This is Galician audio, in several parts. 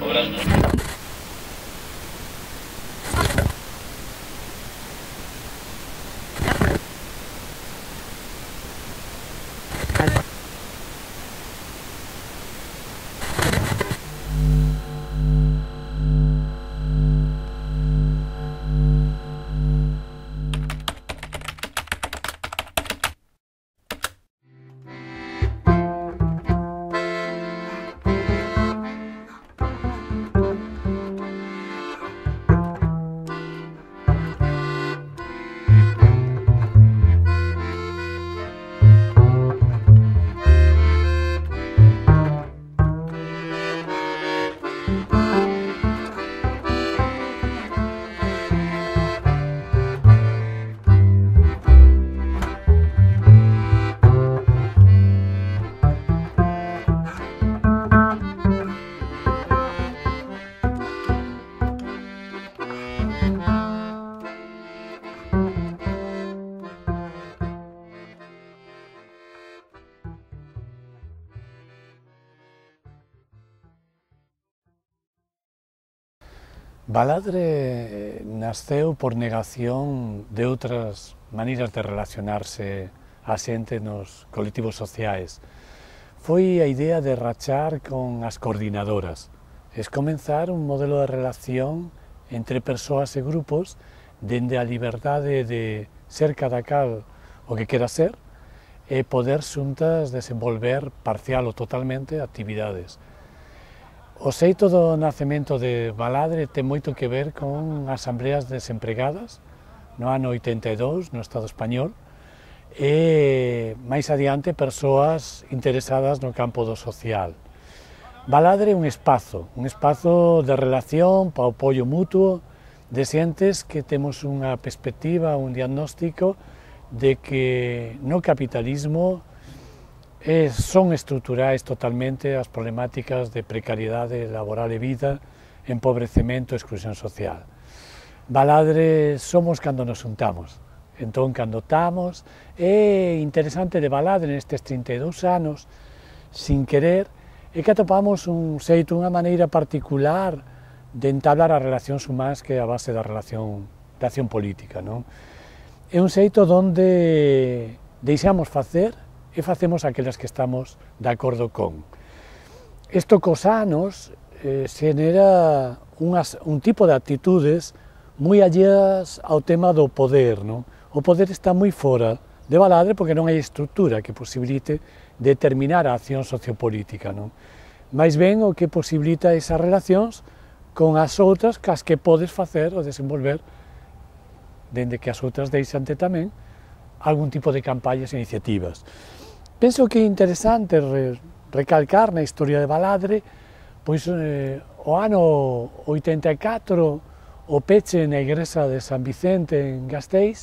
Gracias. Baladre eh, nasceu por negación de outras maneiras de relacionarse a xente nos colectivos sociais. Foi a idea de rachar con as coordinadoras. Es comenzar un modelo de relación entre persoas e grupos dende a liberdade de ser cada cal o que quera ser e poder xuntas desenvolver parcial ou totalmente actividades. O xeito do nacemento de Baladre ten moito que ver con asambleas desempregadas no ano 82 no Estado español e máis adiante persoas interesadas no campo do social. Baladre é un espazo, un espazo de relación para o apoio mutuo de xentes que temos unha perspectiva, un diagnóstico de que no capitalismo eh, son estruturais totalmente as problemáticas de precariedade laboral e vida, empobrecemento e exclusión social. Baladre somos cando nos juntamos. Entón, cando estamos, é interesante de Baladre nestes 32 anos, sin querer, é que atopamos un xeito, unha maneira particular de entablar as relacións humanas que é a base da relación da acción política. Non? É un xeito onde deixamos facer e facemos aquelas que estamos de acordo con. Isto cos anos eh, xenera unhas, un tipo de actitudes moi alleas ao tema do poder. Non? O poder está moi fora de Baladre porque non hai estrutura que posibilite determinar a acción sociopolítica. Non? Mais ben o que posibilita esas relacións con as outras cas que podes facer ou desenvolver dende que as outras deixante tamén algún tipo de campañas e iniciativas. Penso que é interesante re, recalcar na historia de Baladre pois eh, o ano 84 o peche na igrexa de San Vicente en Gasteiz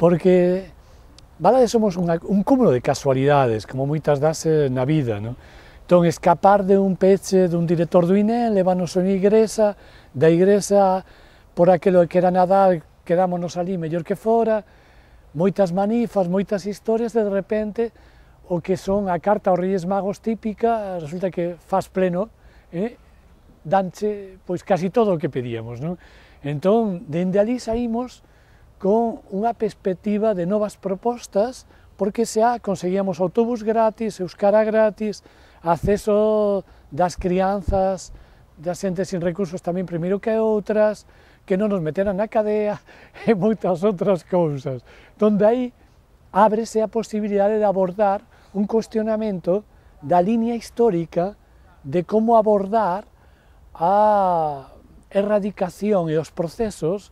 porque Baladre somos unha, un cúmulo de casualidades como moitas das eh, na vida non? Entón, escapar de un peche dun director do INE, levanos a unha igresa, da igresa, por aquelo que era Nadal, quedámonos ali mellor que fora, moitas manifas, moitas historias, de repente, o que son a carta aos Reyes Magos típica, resulta que faz pleno, eh, danche pois casi todo o que pedíamos, non? Entón, dende ali saímos con unha perspectiva de novas propostas, porque se xa conseguíamos autobús gratis, euskara gratis, acceso das crianzas, da xente sin recursos tamén primeiro que outras, que non nos meteran na cadea e moitas outras cousas. Donde entón, aí ábrese a posibilidade de abordar un cuestionamento da línea histórica de como abordar a erradicación e os procesos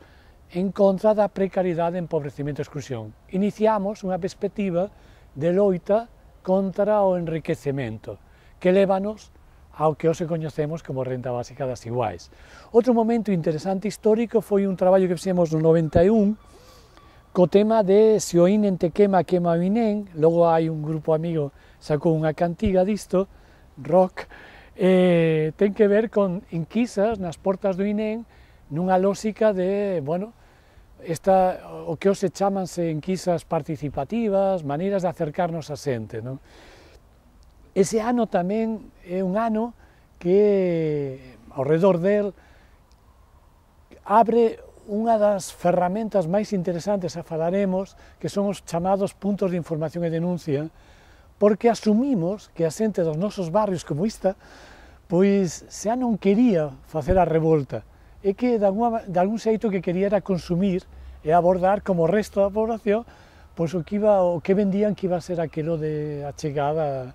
en contra da precariedade, empobrecimento e exclusión. Iniciamos unha perspectiva de loita contra o enriquecemento, que lévanos ao que hoxe coñecemos como renta básica das iguais. Outro momento interesante histórico foi un traballo que fixemos no 91, co tema de Se o inen te quema, quema o inen, logo hai un grupo amigo sacou unha cantiga disto, rock, eh, ten que ver con enquisas nas portas do inen, nunha lógica de, bueno, esta, o que os chamanse enquisas participativas, maneiras de acercarnos a xente. Non? Ese ano tamén é un ano que, ao redor del, abre unha das ferramentas máis interesantes a falaremos que son os chamados puntos de información e denuncia, porque asumimos que a xente dos nosos barrios como esta pois xa non quería facer a revolta, e que de, alguma, de algún xeito que quería era consumir e abordar como o resto da población pois o que, iba, o que vendían que iba a ser aquilo de a chegada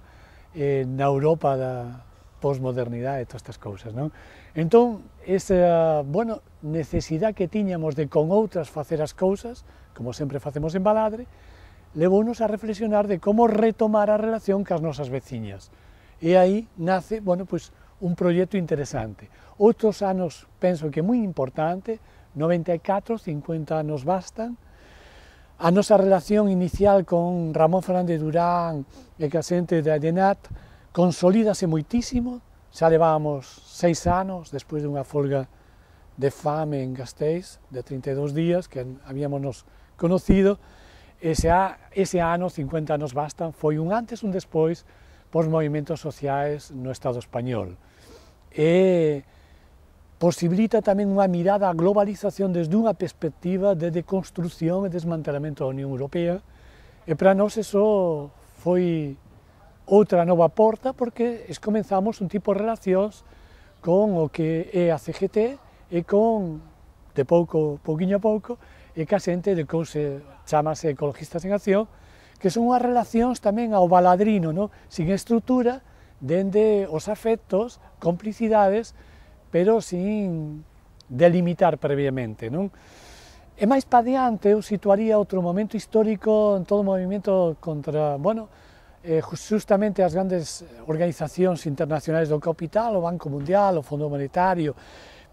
eh, na Europa da, posmodernidade e todas estas cosas. Entonces, esa, bueno, que tiñamos de con otras hacer las cosas, como siempre hacemos en Baladre, levou-nos a reflexionar de cómo retomar a relación con nuestras vecinas. Y e ahí nace, bueno, pues un proyecto interesante. Otros años, pienso que muy importante, 94, 50 años bastan, a nuestra relación inicial con Ramón Fernández Durán el casente de Adenat. consolídase moitísimo, xa levábamos seis anos despois dunha folga de fame en Gasteiz de 32 días que habíamos nos conocido, ese, ese ano, 50 anos bastan, foi un antes un despois pos movimentos sociais no Estado español. E posibilita tamén unha mirada á globalización desde unha perspectiva de deconstrucción e desmantelamento da Unión Europea, e para nós eso foi outra nova porta porque es escomenzamos un tipo de relacións con o que é a CGT e con, de pouco, pouquiño a pouco, e que a xente de que se chamase Ecologistas en Acción, que son unhas relacións tamén ao baladrino, no? sin estrutura, dende os afectos, complicidades, pero sin delimitar previamente. Non? E máis pa diante eu situaría outro momento histórico en todo o movimento contra, bueno, Eh, justamente las grandes eh, organizaciones internacionales del capital, o Banco Mundial, o Fondo Monetario,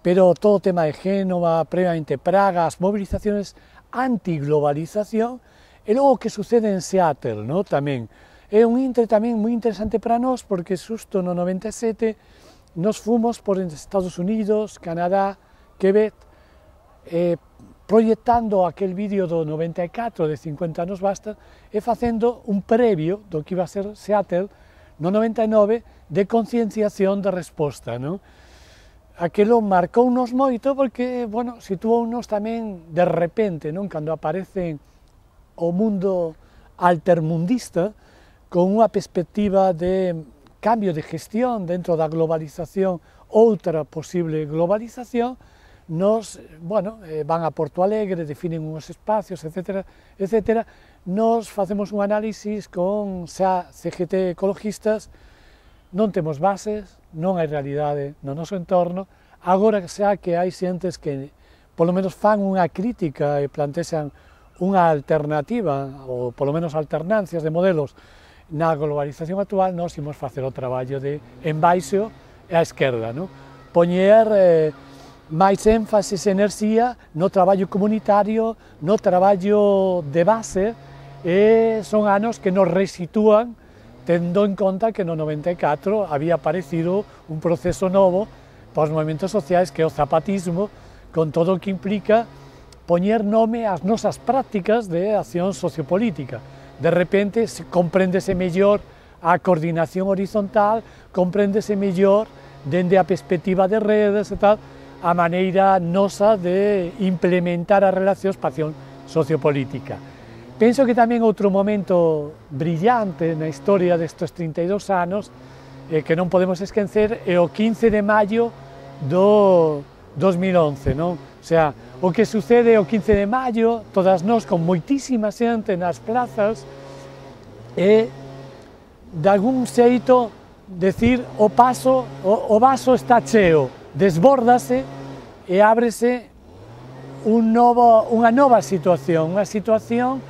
pero todo tema de Génova, previamente Praga, movilizaciones antiglobalización, y e luego que sucede en Seattle, ¿no? También es un interés también muy interesante para nosotros porque justo no 97 e nos fuimos por Estados Unidos, Canadá, Quebec, eh, proyectando aquel vídeo do 94 de 50 anos basta e facendo un previo do que iba a ser Seattle no 99 de concienciación de resposta, non? Aquelo marcounos moito porque, bueno, situounos tamén de repente, non? Cando aparece o mundo altermundista con unha perspectiva de cambio de gestión dentro da globalización, outra posible globalización, nos, bueno, eh, van a Porto Alegre, definen uns espacios, etc. etc. Nos facemos un análisis con xa CGT ecologistas, non temos bases, non hai realidade no noso entorno, agora xa que hai xentes que polo menos fan unha crítica e plantexan unha alternativa, ou polo menos alternancias de modelos na globalización actual, nos imos facer o traballo de embaixo e a esquerda, non? Poñer... Eh, Más énfasis en energía, no trabajo comunitario, no trabajo de base, e son son años que nos resitúan, teniendo en cuenta que en el 94 había aparecido un proceso nuevo para los movimientos sociales que es el zapatismo, con todo lo que implica poner nombre a nuestras prácticas de acción sociopolítica. De repente compréndese mejor a coordinación horizontal, compréndese mejor desde a perspectiva de redes y e tal, a maneira nosa de implementar a relación espación sociopolítica. Penso que tamén outro momento brillante na historia destes 32 anos eh, que non podemos esquecer é o 15 de maio do 2011, non? O sea, o que sucede o 15 de maio, todas nós con moitísima xente nas plazas e de algún xeito decir o paso, o, o vaso está cheo, desbórdase e ábrese un novo, unha nova situación, unha situación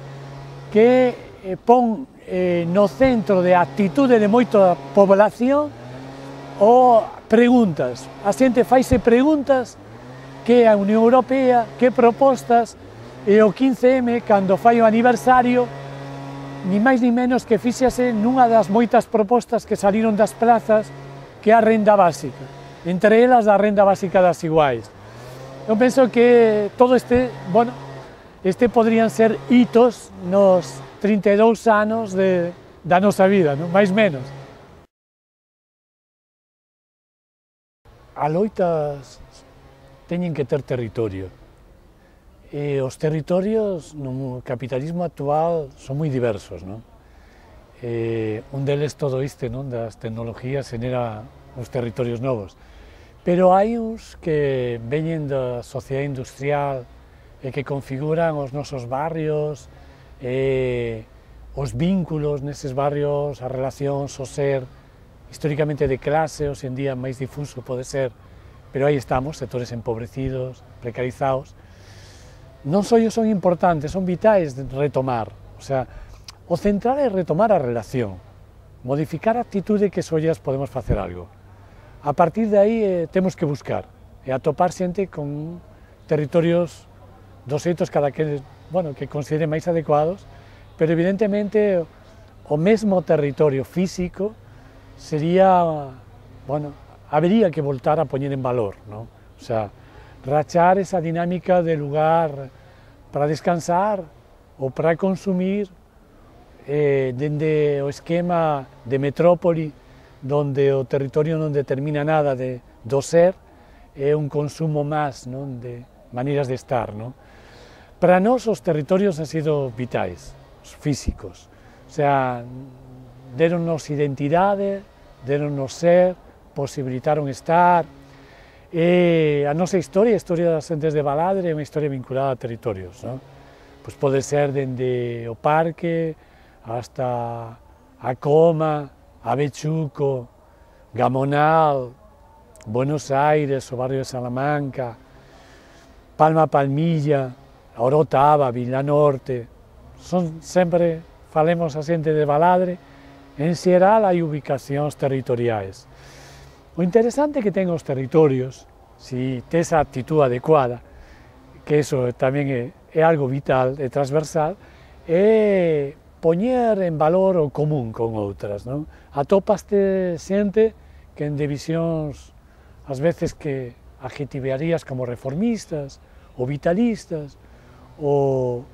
que eh, pon eh, no centro de actitude de moita población o preguntas. A xente faise preguntas que a Unión Europea, que propostas, e o 15M, cando fai o aniversario, ni máis ni menos que fixase nunha das moitas propostas que saliron das plazas que a renda básica entre elas a renda básica das iguais. Eu penso que todo este, bueno, este podrían ser hitos nos 32 anos de, da nosa vida, non? máis menos. A loitas teñen que ter territorio. E os territorios no capitalismo actual son moi diversos, non? Eh, un deles todo este, non, das tecnologías xenera os territorios novos. Pero hai uns que veñen da sociedade industrial e que configuran os nosos barrios, e os vínculos neses barrios, as relacións, o ser históricamente de clase, hoxe en día máis difuso pode ser, pero aí estamos, sectores empobrecidos, precarizados. Non só son importantes, son vitais de retomar, o sea, o central é retomar a relación, modificar a actitude que sollas podemos facer algo. A partir de ahí eh, tenemos que buscar a eh, atopar xente con territorios dos cada que, bueno, que considere más adecuados, pero evidentemente o mismo territorio físico sería, bueno, habría que voltar a poner en valor, ¿no? O sea, rachar esa dinámica de lugar para descansar ...o para consumir eh, dende o esquema de metrópoli donde o territorio no determina nada de, do ser, es un consumo más de maneras de estar. Para nosotros, los territorios han sido vitales, físicos. O sea, identidades, identidade, deronnos ser, posibilitaron estar. E a nosa historia, historia das de Baladre, é historia vinculada a territorios. Non? Pois ser dende o parque, hasta a coma, Avechuco, Gamonal, Buenos Aires o barrio de Salamanca, Palma Palmilla, Orotava, Villa Norte, son siempre falemos a de Baladre, en sierra, hay ubicaciones territoriales. Lo interesante que ten los territorios, si tes esa actitud adecuada, que eso también es algo vital es transversal, es poñer en valor o común con outras, non? Atopaste xente que en divisións ás veces que adjetivarías como reformistas ou vitalistas ou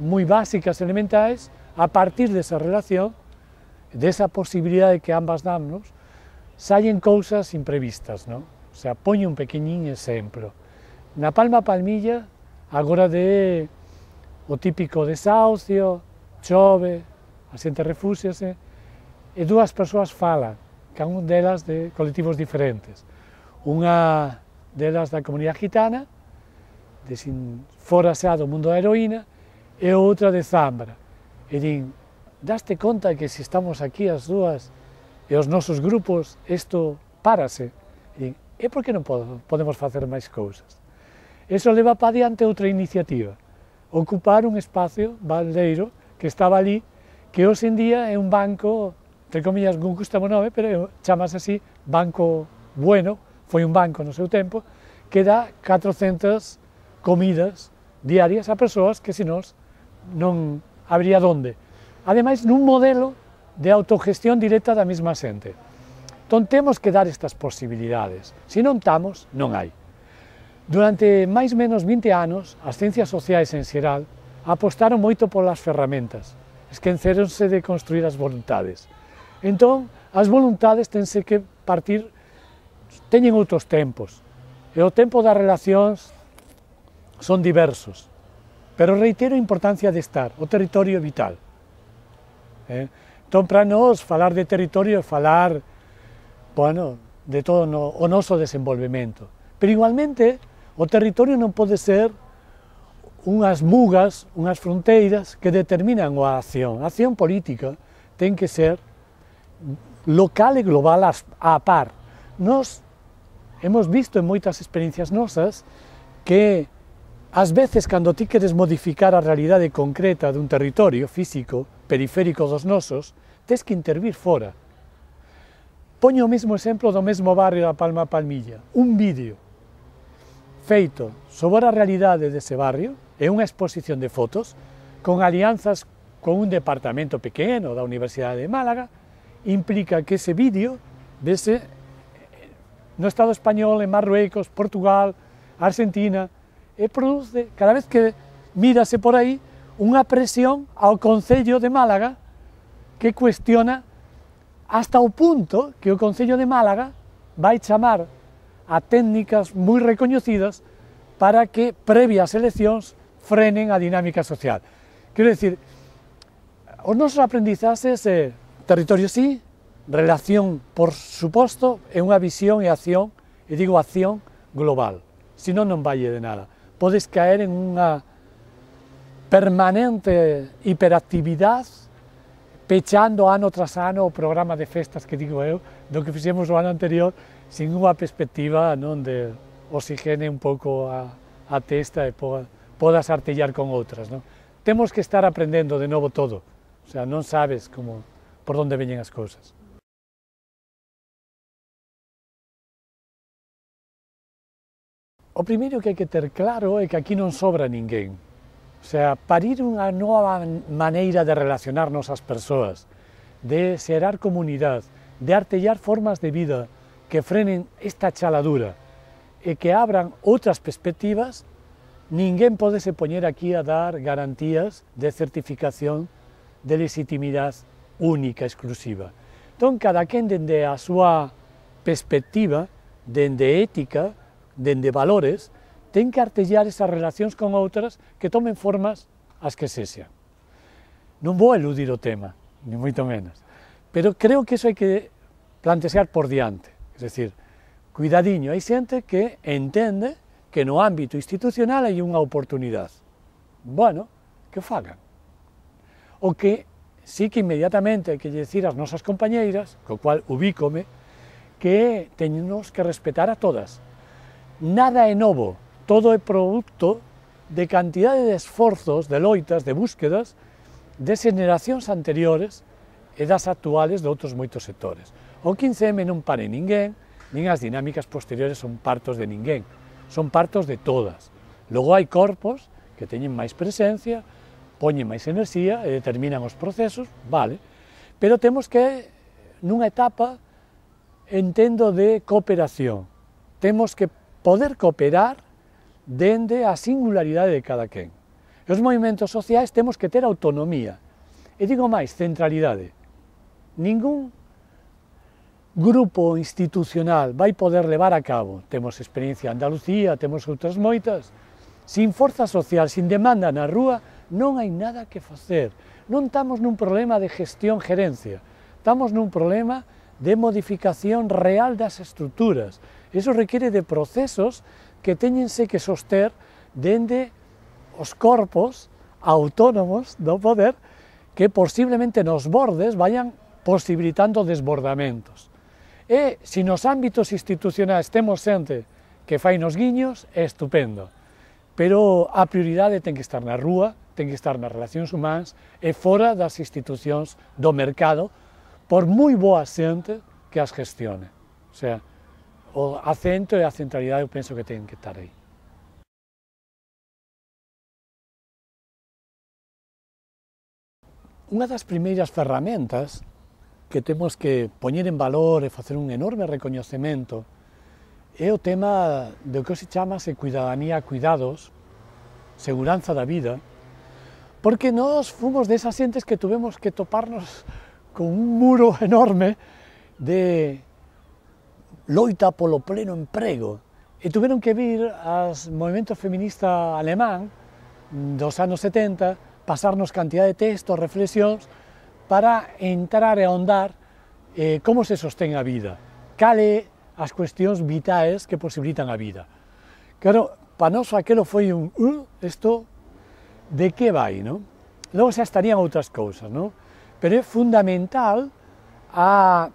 moi básicas elementais, a partir desa relación, desa posibilidade que ambas damnos, saen cousas imprevistas, non? O sea, poño un pequeniño exemplo. Na Palma Palmilla, agora de o típico desahucio, chove, a xente refúxiase, e dúas persoas falan, cada un delas de colectivos diferentes. Unha delas da comunidade gitana, de sin, fora xa do mundo da heroína, e outra de Zambra. E din, daste conta que se estamos aquí as dúas e os nosos grupos, isto párase. E din, e por que non podemos facer máis cousas? Eso leva para diante outra iniciativa, ocupar un espacio baldeiro que estaba ali, que hoxe en día é un banco, entre comillas, non custa nome, pero chamase así Banco Bueno, foi un banco no seu tempo, que dá 400 comidas diarias a persoas que senón non habría donde. Ademais, nun modelo de autogestión directa da mesma xente. Entón, temos que dar estas posibilidades. Se non estamos, non hai. Durante máis menos 20 anos, as ciencias sociais en xeral apostaron moito polas ferramentas, esqueceronse de construir as voluntades. Entón, as voluntades tense que partir, teñen outros tempos, e o tempo das relacións son diversos, pero reitero a importancia de estar, o territorio é vital. Eh? Entón, para nós, falar de territorio é falar, bueno, de todo no, o noso desenvolvemento. Pero igualmente, o territorio non pode ser unhas mugas, unhas fronteiras que determinan a acción. A acción política ten que ser local e global a par. Nos hemos visto en moitas experiencias nosas que ás veces cando ti queres modificar a realidade concreta dun territorio físico, periférico dos nosos, tes que intervir fora. Poño o mesmo exemplo do mesmo barrio da Palma Palmilla, un vídeo feito sobre a realidade dese barrio, é unha exposición de fotos con alianzas con un departamento pequeno da Universidade de Málaga, implica que ese vídeo vese eh, no Estado español, en Marruecos, Portugal, Argentina, e produce, cada vez que mírase por aí, unha presión ao Concello de Málaga que cuestiona hasta o punto que o Concello de Málaga vai chamar a técnicas moi recoñecidas para que previas eleccións frenen a dinámica social. Quiero decir, os nosos aprendizajes eh, territorio sí, relación, por supuesto, en una visión y acción, y digo acción global, Si no, no valle de nada. Podes caer en una permanente hiperactividad pechando ano tras ano o programa de festas que digo eu, lo que fixemos el año anterior, sin una perspectiva non de oxigene un poco a, a testa e poa podas artillar con otras... ...tenemos que estar aprendiendo de nuevo todo, o sea, no sabes por dónde vienen las cosas. O primero que hay que tener claro ...es que aquí no sobra nadie... O sea, parir una nueva manera... de relacionarnos a las personas... de xerar comunidad... de artellar formas de vida que frenen esta chaladura ...y e que abran otras perspectivas Ninguén podese poñer aquí a dar garantías de certificación de legitimidade única, exclusiva. Entón, cada quen dende a súa perspectiva, dende ética, dende valores, ten que artellar esas relacións con outras que tomen formas as que sexa. Non vou eludir o tema, ni moito menos, pero creo que iso hai que plantear por diante. Es decir, cuidadiño, hai xente que entende que no ámbito institucional hai unha oportunidade. Bueno, que fagan. O que sí que inmediatamente hai que decir ás nosas compañeiras, co cual ubícome, que teñemos que respetar a todas. Nada é novo, todo é produto de cantidade de esforzos, de loitas, de búsquedas de generacións anteriores e das actuales de outros moitos sectores. O 15M non pare ninguén, nin as dinámicas posteriores son partos de ninguén son partos de todas. Logo hai corpos que teñen máis presencia, poñen máis enerxía e determinan os procesos, vale, pero temos que, nunha etapa, entendo de cooperación. Temos que poder cooperar dende a singularidade de cada quen. E os movimentos sociais temos que ter autonomía, e digo máis, centralidade. Ningún grupo institucional vai poder levar a cabo. Temos experiencia en Andalucía, temos outras moitas. Sin forza social, sin demanda na rúa, non hai nada que facer. Non estamos nun problema de gestión-gerencia, estamos nun problema de modificación real das estruturas. Eso require de procesos que teñense que soster dende os corpos autónomos do poder que posiblemente nos bordes vayan posibilitando desbordamentos. E se nos ámbitos institucionais temos xente que fai nos guiños, é estupendo. Pero a prioridade ten que estar na rúa, ten que estar nas relacións humanas e fora das institucións do mercado, por moi boa xente que as gestione. O sea, o acento e a centralidade eu penso que ten que estar aí. Unha das primeiras ferramentas que temos que poñer en valor e facer un enorme recoñecemento é o tema do que se se cuidadanía cuidados, seguranza da vida, porque nós fomos desas xentes que tuvemos que toparnos con un muro enorme de loita polo pleno emprego, e tuveron que vir as movimentos feminista alemán dos anos 70, pasarnos cantidad de textos, reflexións, para entrar e ahondar eh, como se sostén a vida, cale as cuestións vitais que posibilitan a vida. Claro, para nós aquelo foi un uh, isto de que vai, non? Logo xa estarían outras cousas, non? Pero é fundamental a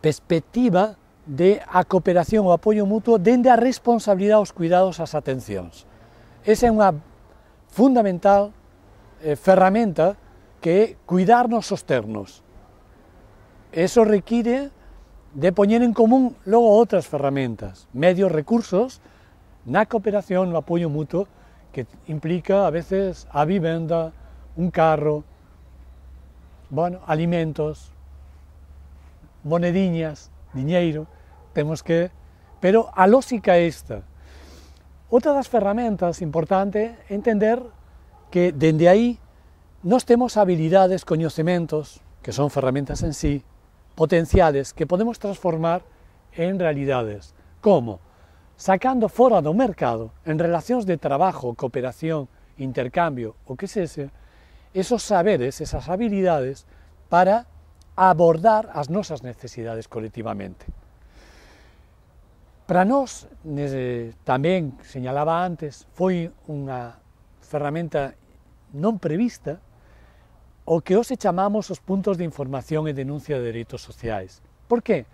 perspectiva de a cooperación, o apoio mutuo, dende a responsabilidade aos cuidados as atencións. Esa é unha fundamental eh, ferramenta que é cuidarnos os ternos. Eso require de poñer en común logo outras ferramentas, medios, recursos, na cooperación, no apoio mutuo, que implica a veces a vivenda, un carro, bueno, alimentos, monediñas, diñeiro, temos que... Pero a lógica é esta. Outra das ferramentas importante é entender que dende aí nós temos habilidades, coñecementos, que son ferramentas en sí, potenciales que podemos transformar en realidades. Como? Sacando fora do mercado, en relacións de trabajo, cooperación, intercambio, o que sese, esos saberes, esas habilidades, para abordar as nosas necesidades colectivamente. Para nós, nese, tamén señalaba antes, foi unha ferramenta non prevista o que hoxe chamamos os puntos de información e denuncia de dereitos sociais. Por qué?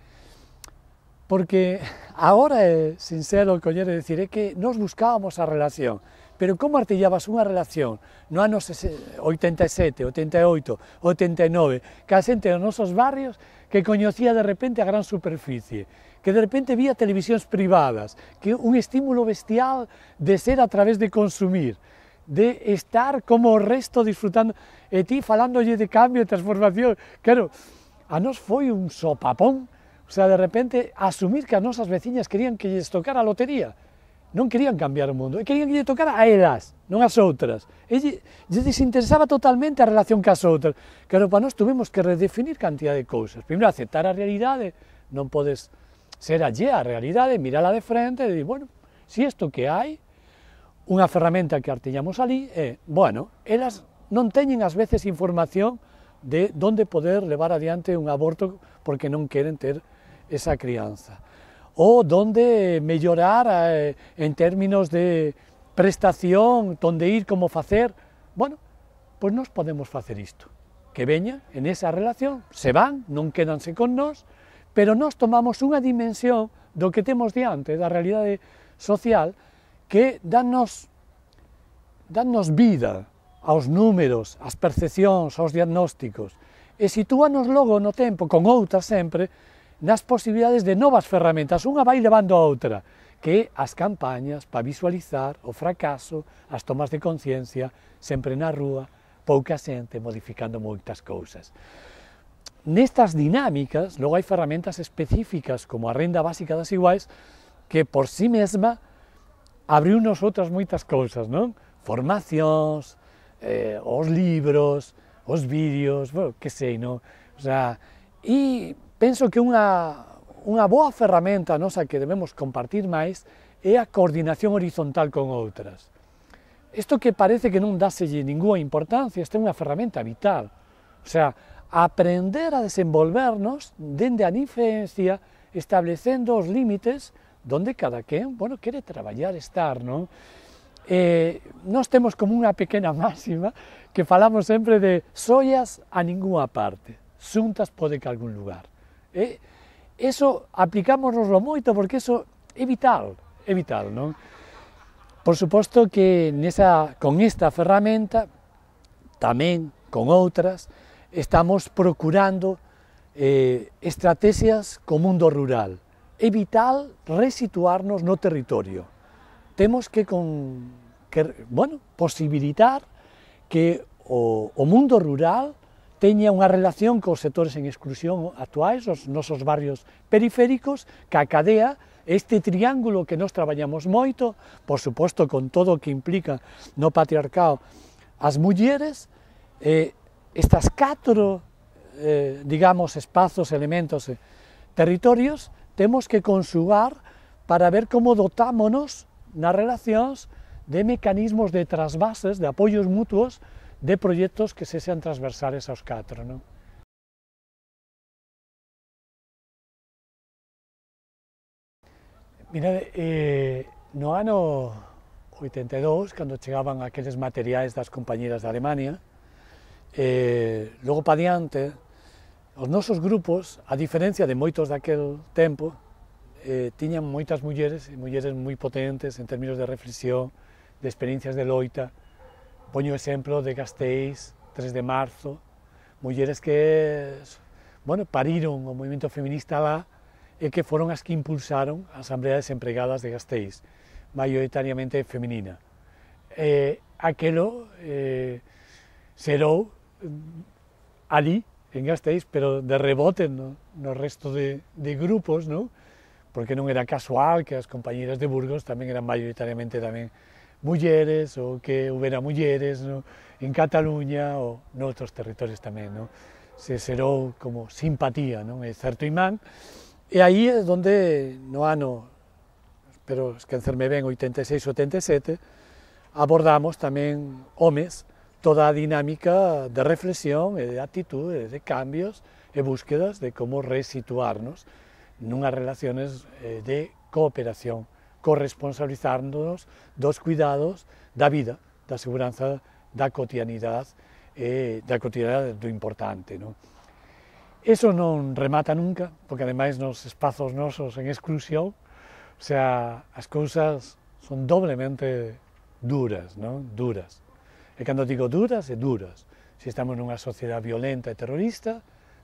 Porque agora é sincero coñer e decir é que nos buscábamos a relación, pero como artillabas unha relación no ano 87, 88, 89, que a xente dos nosos barrios que coñecía de repente a gran superficie, que de repente vía televisións privadas, que un estímulo bestial de ser a través de consumir, de estar como o resto disfrutando e ti falándolle de cambio e transformación. Claro, a nos foi un sopapón, o sea, de repente asumir que as nosas veciñas querían que lles tocara a lotería. Non querían cambiar o mundo, e querían que lle tocara a elas, non as outras. E lle, lle desinteresaba totalmente a relación as outras. Claro, para nós tuvemos que redefinir cantidad de cousas. Primeiro, aceptar a realidade, non podes ser allé a realidade, mirala de frente e dir, bueno, si isto que hai, unha ferramenta que artiñamos ali é, bueno, elas non teñen ás veces información de onde poder levar adiante un aborto porque non queren ter esa crianza. Ou onde mellorar eh, en términos de prestación, onde ir, como facer. Bueno, pois nos podemos facer isto. Que veña en esa relación, se van, non quedanse con nós, pero nós tomamos unha dimensión do que temos diante da realidade social que danos, danos vida aos números, ás percepcións, aos diagnósticos, e sitúanos logo no tempo, con outra sempre, nas posibilidades de novas ferramentas. Unha vai levando a outra, que as campañas para visualizar o fracaso, as tomas de conciencia, sempre na rúa, pouca xente modificando moitas cousas. Nestas dinámicas, logo hai ferramentas específicas como a renda básica das iguais, que por sí mesma abriunos outras moitas cousas, non? Formacións, eh, os libros, os vídeos, bueno, que sei, non? O sea, e penso que unha, unha boa ferramenta nosa que debemos compartir máis é a coordinación horizontal con outras. Isto que parece que non dáselle ninguna importancia, esta é unha ferramenta vital. O sea, aprender a desenvolvernos dende a diferencia, establecendo os límites donde cada quen, bueno, quere traballar, estar, non? Eh, nós temos como unha pequena máxima que falamos sempre de soias a ningunha parte, xuntas pode que algún lugar. eh, eso aplicámonoslo moito porque eso é vital, é vital, non? Por suposto que nesa, con esta ferramenta, tamén con outras, estamos procurando eh, estrategias co mundo rural, É vital resituarnos no territorio. Temos que, con, que bueno, posibilitar que o, o mundo rural teña unha relación cos sectores en exclusión actuais, os nosos barrios periféricos, que cadea este triángulo que nos traballamos moito, por suposto con todo o que implica no patriarcado as mulleres, eh, estas catro, eh, digamos, espazos, elementos, eh, territorios, tenemos que conjugar para ver cómo dotámonos las relaciones de mecanismos de trasvases, de apoyos mutuos, de proyectos que se sean transversales a los cuatro. Mira, eh, no ano 82, e cuando llegaban aquellos materiales de las compañeras de Alemania, eh, luego para adelante, os nosos grupos, a diferencia de moitos de aquel tiempo, eh, tenían muchas mujeres, mujeres muy potentes en términos de reflexión, de experiencias de loita. Poño ejemplo de Gasteiz, 3 de marzo, mujeres que bueno, pariron o movimiento feminista lá y e que fueron las que impulsaron asambleas Asamblea de Desempregadas de Gasteiz, mayoritariamente feminina. Eh, eh mm, ali en Gasteiz, pero de rebote no, no resto de, de grupos, ¿no? porque non era casual que as compañeras de Burgos tamén eran maioritariamente tamén mulleres ou que houbera mulleres no? en Cataluña ou noutros territorios tamén. No? Se xerou como simpatía, non? é certo imán, e aí é onde no ano, pero esquecerme ben, 86-87, abordamos tamén homes toda dinámica de reflexión, e de actitudes, de cambios, de búsquedas de cómo resituarnos en unas relaciones eh, de cooperación, corresponsabilizándonos, dos cuidados da vida, da seguridad, da cotidianidad, eh, da de lo importante. Eso no remata nunca, porque además nos espazos nosos en exclusión, o sea, las cosas son doblemente duras, ¿no? duras. E cando digo duras, é duras. Se estamos nunha sociedade violenta e terrorista,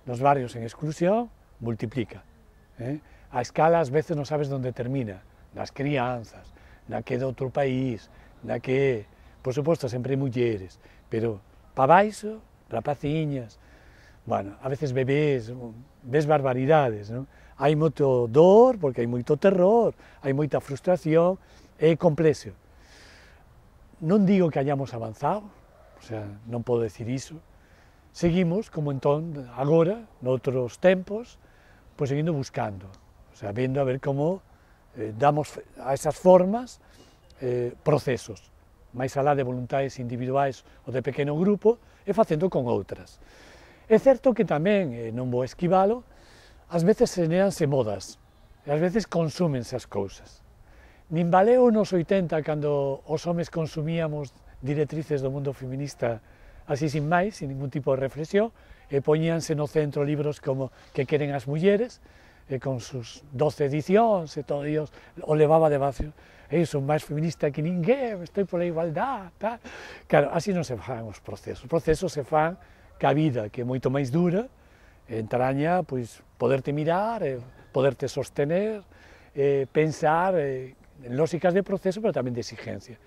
nos barrios en exclusión, multiplica. Eh? A escala, ás veces, non sabes onde termina. Nas crianzas, na que de outro país, na que, por suposto, sempre hai mulleres, pero para baixo, rapaciñas, bueno, a veces bebés, ves barbaridades, non? Hai moito dor, porque hai moito terror, hai moita frustración, é complexo. Non digo que hayamos avanzado, o sea, non podo decir iso. Seguimos, como entón, agora, noutros tempos, pois seguindo buscando, o sea, vendo a ver como eh, damos a esas formas eh, procesos, máis alá de voluntades individuais ou de pequeno grupo, e facendo con outras. É certo que tamén, eh, non vou esquivalo, ás veces generanse modas, e ás veces consúmense as cousas. Nin valeu nos 80, cando os homes consumíamos diretrices do mundo feminista así sin máis, sin ningún tipo de reflexión, e poñíanse no centro libros como que queren as mulleres, e con sus 12 edicións e todo ellos o levaba de vacío. Eu son máis feminista que ninguén, estou pola igualdade, tal. Claro, así non se fan os procesos. Os procesos se fan ca vida, que é moito máis dura, entraña pois, poderte mirar, poderte sostener, e pensar, e lógicas de proceso, pero también de exigencia.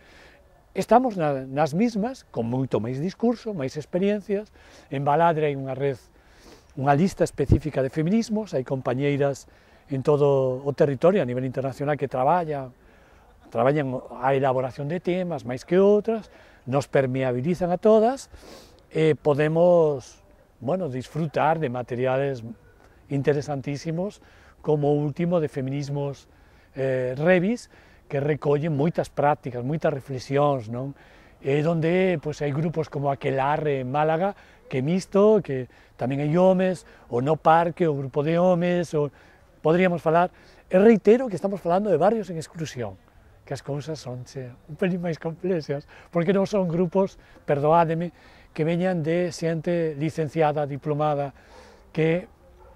Estamos en las mismas, con mucho más discurso, máis experiencias, en Baladre hay una red, una lista específica de feminismos, hay compañeras en todo o territorio a nivel internacional que trabajan, traballan a elaboración de temas más que otras, nos permeabilizan a todas, e podemos bueno, disfrutar de materiales interesantísimos, como último de feminismos eh, revis que recollen moitas prácticas, moitas reflexións, non? E eh, onde pois, hai grupos como Aquelarre en Málaga, que misto, que tamén hai homes, o No Parque, o Grupo de Homes, o... podríamos falar. E reitero que estamos falando de barrios en exclusión, que as cousas son che, un pelín máis complexas, porque non son grupos, perdoádeme, que veñan de xente licenciada, diplomada, que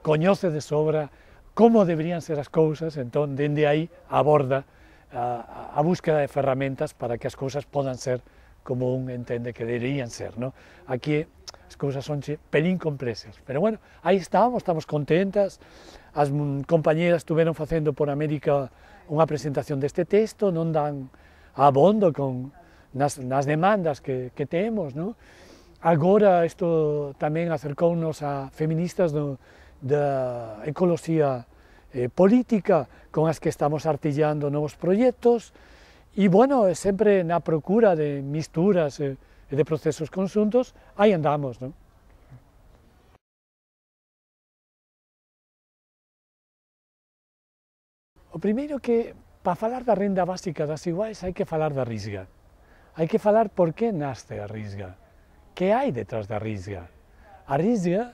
coñece de sobra como deberían ser as cousas, entón, dende aí aborda a, a búsqueda de ferramentas para que as cousas podan ser como un entende que deberían ser, no? Aquí as cousas son che, pelín complexas, pero bueno, aí estábamos, estamos contentas, as compañeras estiveron facendo por América unha presentación deste texto, non dan abondo con nas, nas demandas que, que temos, no? Agora isto tamén acercounos a feministas do, no, da ecoloxía eh, política con as que estamos artillando novos proxectos e, bueno, eh, sempre na procura de misturas eh, e eh, de procesos consuntos, aí andamos, non? O primeiro que, para falar da renda básica das iguais, hai que falar da risga. Hai que falar por que nasce a risga. Que hai detrás da risga? A risga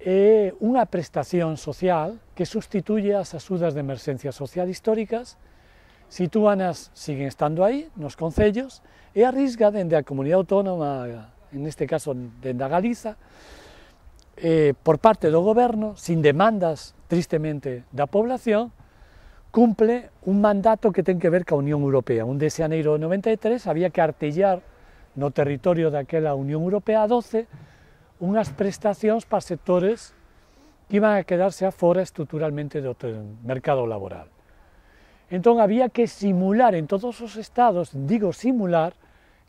é unha prestación social que sustituye as axudas de emergencia social históricas, situanas, siguen estando aí, nos concellos, e arrisga dende a comunidade autónoma, en este caso dende a Galiza, eh, por parte do goberno, sin demandas, tristemente, da población, cumple un mandato que ten que ver ca Unión Europea. Un de xaneiro de 93 había que artellar no territorio daquela Unión Europea 12 unhas prestacións para sectores que iban a quedarse afora estruturalmente do mercado laboral. Entón había que simular en todos os estados, digo simular,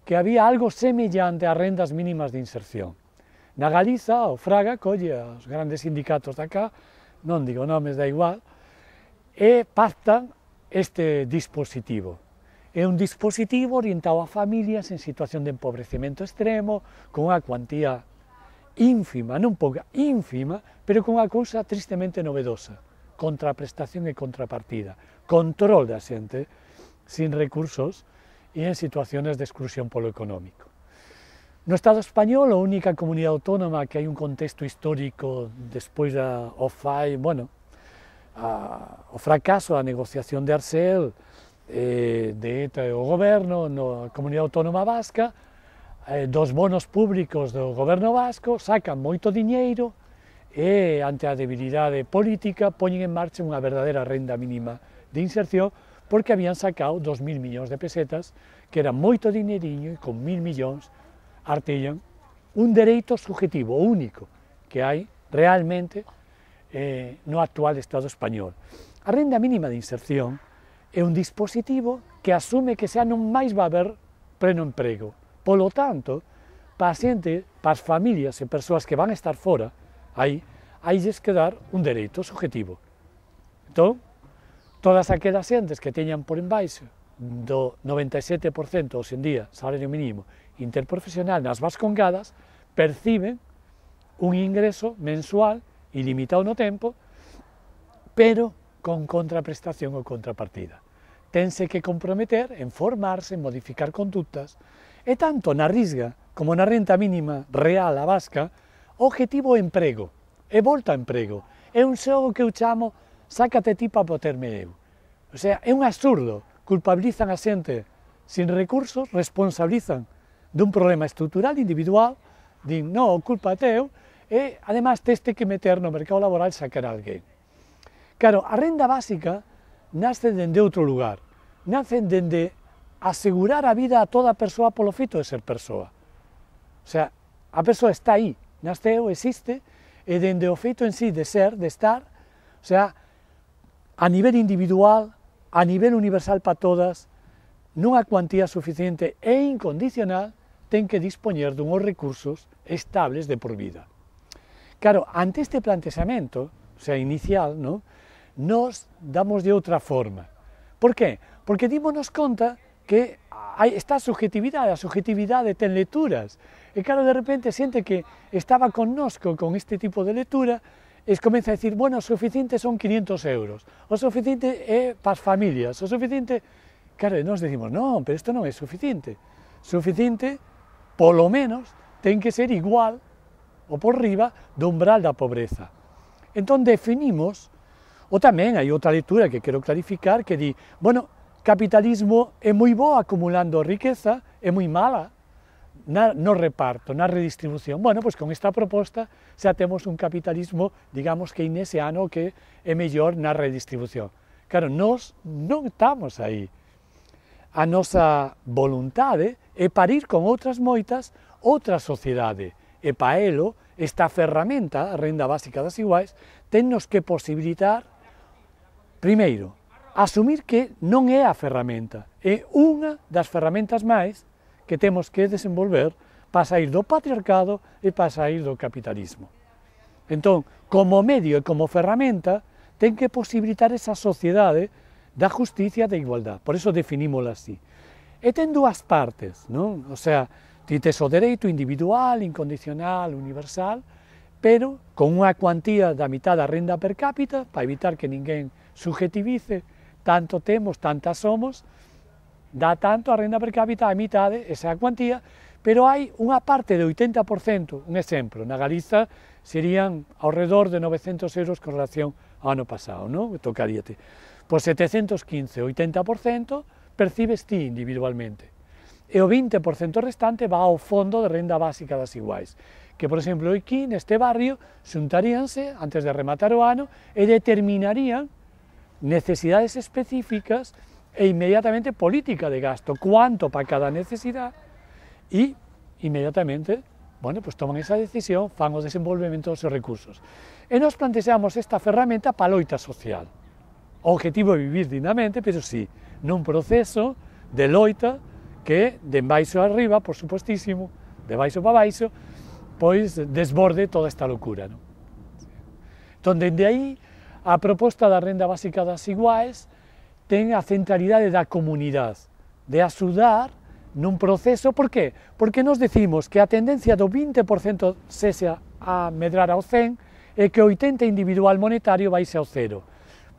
que había algo semellante a rendas mínimas de inserción. Na Galiza, o Fraga colle os grandes sindicatos de acá, non digo nomes, da igual, e pactan este dispositivo. É un dispositivo orientado a familias en situación de empobrecemento extremo, con unha cuantía ínfima, non pouca, ínfima, pero con unha cousa tristemente novedosa, contraprestación e contrapartida, control da xente sin recursos e en situaciones de exclusión polo económico. No Estado español, a única comunidade autónoma que hai un contexto histórico despois da OFAI, bueno, a, o fracaso da negociación de Arcel, eh, de ETA e o goberno, na comunidade autónoma vasca, eh, dos bonos públicos do goberno vasco sacan moito diñeiro e ante a debilidade política poñen en marcha unha verdadeira renda mínima de inserción porque habían sacado 2.000 millóns de pesetas, que era moito dinerinho e con 1.000 millóns artillan un dereito subjetivo único que hai realmente eh, no actual Estado español. A renda mínima de inserción é un dispositivo que asume que xa non máis va haber pleno emprego, Por lo tanto, para a xente, para as familias e persoas que van estar fora, aí, hai que dar un dereito subjetivo. Entón, todas aquelas xentes que teñan por embaixo do 97% hoxe en día salario mínimo interprofesional nas vascongadas perciben un ingreso mensual ilimitado no tempo, pero con contraprestación ou contrapartida. Tense que comprometer en formarse, en modificar conductas, E tanto na risga como na renta mínima real a vasca, o objetivo é emprego, é volta a emprego. É un xogo que eu chamo sácate ti para poterme eu. O sea, é un absurdo. Culpabilizan a xente sin recursos, responsabilizan dun problema estrutural individual, din, no, culpa teu, e, además, teste que meter no mercado laboral sacar alguén. Claro, a renda básica nace dende outro lugar, nace dende asegurar a vida a toda persoa polo feito de ser persoa. O sea, a persoa está aí, nasceu, existe, e dende o feito en sí de ser, de estar, o sea, a nivel individual, a nivel universal para todas, nunha cuantía suficiente e incondicional, ten que dispoñer dunhos recursos estables de por vida. Claro, ante este plantexamento, o sea, inicial, ¿no? nos damos de outra forma. Por qué? Porque dímonos conta que hay esta subjetividad, la subjetividad de lecturas. Y claro, de repente siente que estaba con con este tipo de lectura, es comienza a decir, bueno, suficiente son 500 euros, o suficiente es eh, para familias, o suficiente... Claro, nos decimos, no, pero esto no es suficiente. Suficiente, por lo menos, tiene que ser igual ...o por arriba, de umbral de la pobreza. ...entonces definimos, ...o también hay otra lectura que quiero clarificar, que di, bueno, capitalismo é moi boa acumulando riqueza, é moi mala na, no reparto, na redistribución. Bueno, pois con esta proposta xa temos un capitalismo, digamos que inese ano que é mellor na redistribución. Claro, nós non estamos aí. A nosa voluntade é parir con outras moitas outra sociedade. E paelo, esta ferramenta, a renda básica das iguais, tennos que posibilitar, primeiro, asumir que non é a ferramenta, é unha das ferramentas máis que temos que desenvolver para sair do patriarcado e para sair do capitalismo. Entón, como medio e como ferramenta, ten que posibilitar esa sociedade da justicia e da igualdade. Por eso definímola así. E ten dúas partes, non? O sea, ti tes o dereito individual, incondicional, universal, pero con unha cuantía da mitad da renda per cápita para evitar que ninguén subjetivice tanto temos, tantas somos, dá tanto a renda per capita a mitade, esa cuantía, pero hai unha parte de 80%, un exemplo, na Galiza serían ao redor de 900 euros con relación ao ano pasado, non? Tocaríate. Pois por 715, 80%, percibes ti individualmente. E o 20% restante va ao fondo de renda básica das iguais, que, por exemplo, aquí, neste barrio, xuntaríanse antes de rematar o ano e determinarían necesidades específicas e inmediatamente política de gasto, cuánto para cada necesidad y inmediatamente, bueno, pues toman esa decisión, fan o desenvolvemento dos recursos. E nos planteamos esta ferramenta loita social. O objetivo é vivir dignamente, pero sí, nun proceso de loita que de baixo arriba, por supostísimo, de baixo para baixo, pois desborde toda esta locura. Non? Entón, dende aí A proposta da renda básica das iguais ten a centralidade da comunidade, de axudar nun proceso, por qué? Porque nos decimos que a tendencia do 20% sese a medrar ao 100 e que o 80 individual monetario vai ao cero.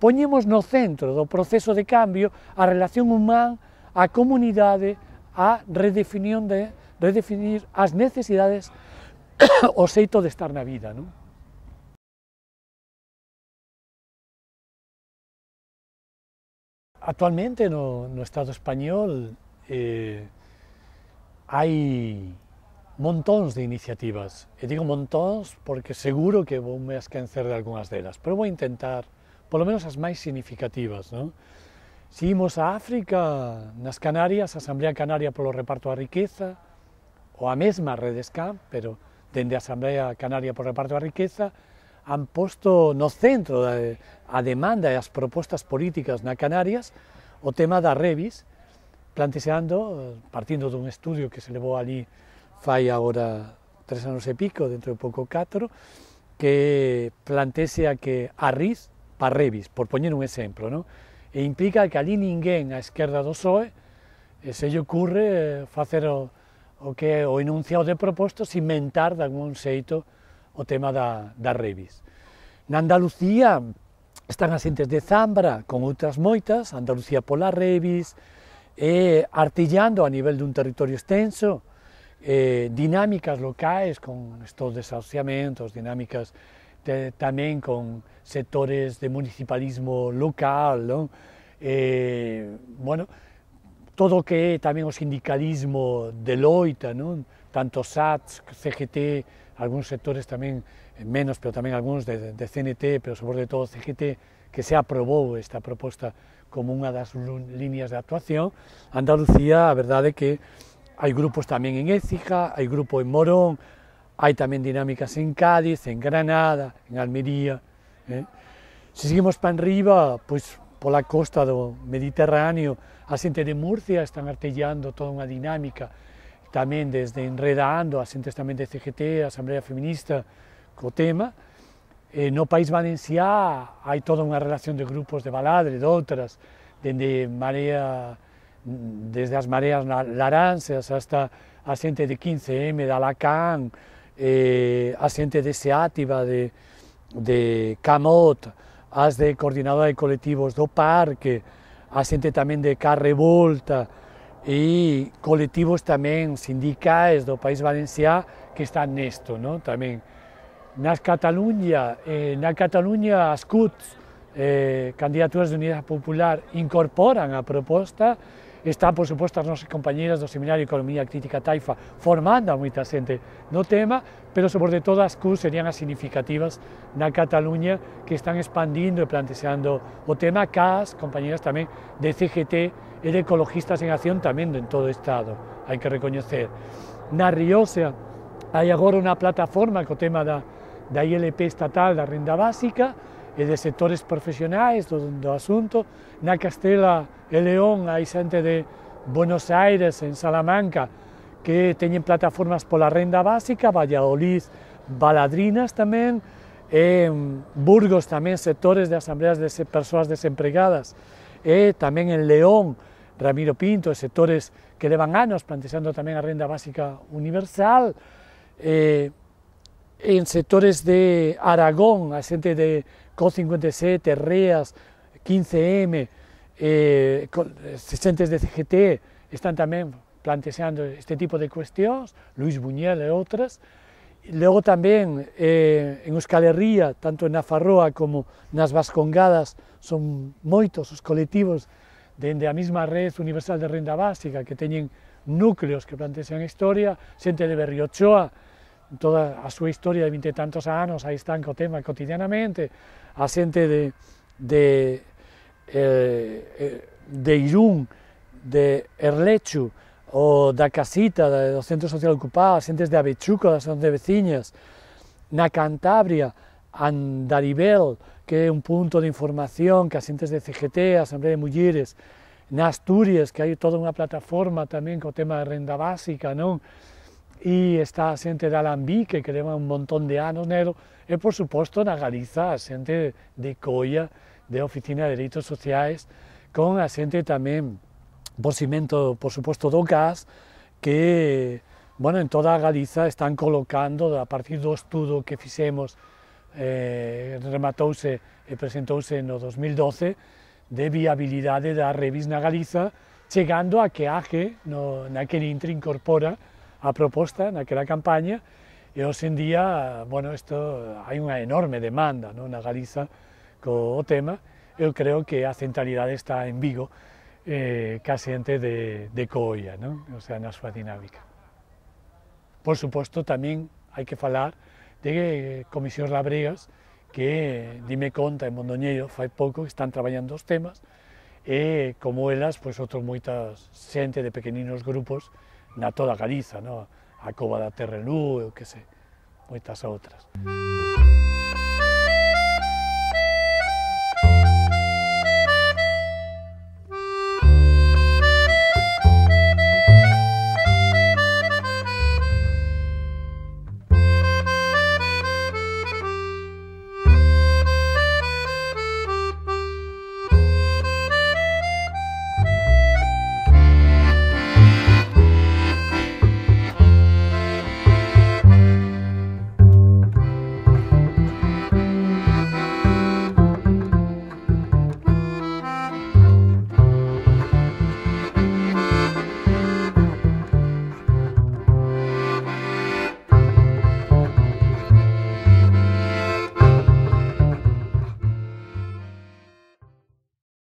Poñemos no centro do proceso de cambio a relación humana, a comunidade, a de, redefinir as necesidades o xeito de estar na vida. Non? Actualmente en el Estado español eh, hay montones de iniciativas, y e digo montones porque seguro que voy a algunas de algunas de ellas, pero voy a intentar, por lo menos las más significativas. Si vamos a África, las Canarias, Asamblea Canaria por el reparto a riqueza, o a mesma Redescamp, pero desde Asamblea Canaria por el reparto la riqueza, han posto no centro da, a demanda e as propostas políticas na Canarias o tema da Revis, planteando, partindo dun estudio que se levou ali fai agora tres anos e pico, dentro de pouco catro, que plantese a que a RIS para Revis, por poñer un exemplo, non? e implica que ali ninguén á esquerda do PSOE e se lle ocurre eh, facer o, o que o enunciado de sin mentar de algún xeito o tema da, das revis. En Andalucía están as de Zambra con otras moitas, Andalucía pola revis, e artillando a nivel de un territorio extenso, e dinámicas locales con estos desahuciamentos, dinámicas también con sectores de municipalismo local, e, bueno, todo lo que es tamén o sindicalismo de loita, ¿no? tanto SATS, CGT, algúns sectores tamén eh, menos, pero tamén algúns de, de CNT, pero sobre todo CGT, que se aprobou esta proposta como unha das líneas de actuación. Andalucía, a verdade é que hai grupos tamén en Écija, hai grupo en Morón, hai tamén dinámicas en Cádiz, en Granada, en Almería. Eh? Se seguimos pan riba, pois pola costa do Mediterráneo, a xente de Murcia están artellando toda unha dinámica también desde Enredando, asientes también de CGT, Asamblea Feminista, CoTema tema. Eh, no País Valenciá hay toda una relación de grupos de Baladre, de otras, desde Marea, desde las Mareas laranjas hasta asientes de 15M, de Alacán, eh, de Seátiva, de, de Camot, as de Coordinadora de Colectivos do Parque, asientes también de Carrevolta, e colectivos tamén sindicais do País Valencià que están nesto, non? tamén. Nas Cataluña, eh, na Cataluña as CUTs, eh, Candidaturas de Unidade Popular, incorporan a proposta Están, por supuesto, las compañeras del Seminario de Economía Crítica Taifa formando a moita gente no tema, pero, sobre todo, las CUS serían las significativas en Cataluña que están expandiendo y planteando o tema cas, compañeras también de CGT y de ecologistas en acción también en todo el Estado, hay que reconocer, en Riosa hay ahora una plataforma con tema de la ILP estatal de renda básica y e de sectores profesionales todo el asunto. En Castela en León, hay gente de Buenos Aires, en Salamanca, que tienen plataformas por la renda básica, Valladolid, Baladrinas también, en Burgos también sectores de asambleas de personas desempregadas, también en León, Ramiro Pinto, sectores que llevan años planteando también la renda básica universal, en sectores de Aragón, hay gente de CO57, REAS, 15M, eh, eh de CGT están también planteando este tipo de cuestiones, Luis Buñuel y otras. Luego también eh, en Euskal Herria, tanto en Nafarroa como en las Vascongadas, son muchos los colectivos de la misma Red Universal de Renda Básica que tienen núcleos que plantean historia, gente de Berriochoa, toda a historia de y e tantos años ahí están tema cotidianamente, a de Eh, eh, de Irún, de Erlechu, ou da Casita, do Centro Social Ocupado, as xentes de Abechuco, das de veciñas, na Cantabria, Andaribel, que é un punto de información que as xentes de CGT, a Asamblea de Mulleres, na Asturias, que hai toda unha plataforma tamén co tema de renda básica, non? E está a xente de Alambique, que leva un montón de anos nero, e, por suposto, na Galiza, a xente de Coia, de Oficina de Derechos Sociales, con asiente también por por supuesto, do que bueno, en toda Galiza están colocando, a partir do estudio que fixemos, eh, rematouse e presentouse no 2012, de viabilidade da revis na Galiza, llegando a que AGE, no, aquel intro incorpora a proposta aquella campaña, y e hoy en día, bueno, isto, hai unha enorme demanda no, na Galiza, co tema, eu creo que a centralidade está en Vigo, eh, case antes de, de Coia, non? o sea, na súa dinámica. Por suposto, tamén hai que falar de eh, comisións labregas que, dime conta, en Mondoñeiro fai pouco que están traballando os temas e, como elas, pois outros moitas xente de pequeninos grupos na toda Galiza, non? a Cova da Terrenú, o que sei, moitas outras. Música